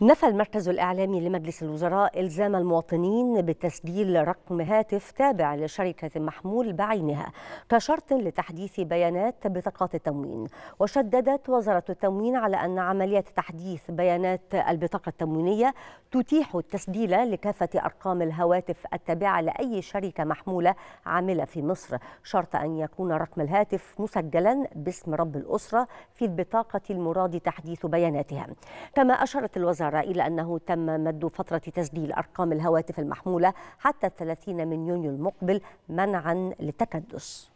نفى المركز الإعلامي لمجلس الوزراء إلزام المواطنين بتسجيل رقم هاتف تابع لشركة محمول بعينها كشرط لتحديث بيانات بطاقات التموين وشددت وزارة التموين على أن عملية تحديث بيانات البطاقة التموينية تتيح التسجيل لكافة أرقام الهواتف التابعة لأي شركة محمولة عاملة في مصر شرط أن يكون رقم الهاتف مسجلا باسم رب الأسرة في البطاقة المراد تحديث بياناتها كما أشرت الوزارة أشار إلى أنه تم مد فترة تسجيل أرقام الهواتف المحمولة حتى 30 من يونيو المقبل منعا للتكدس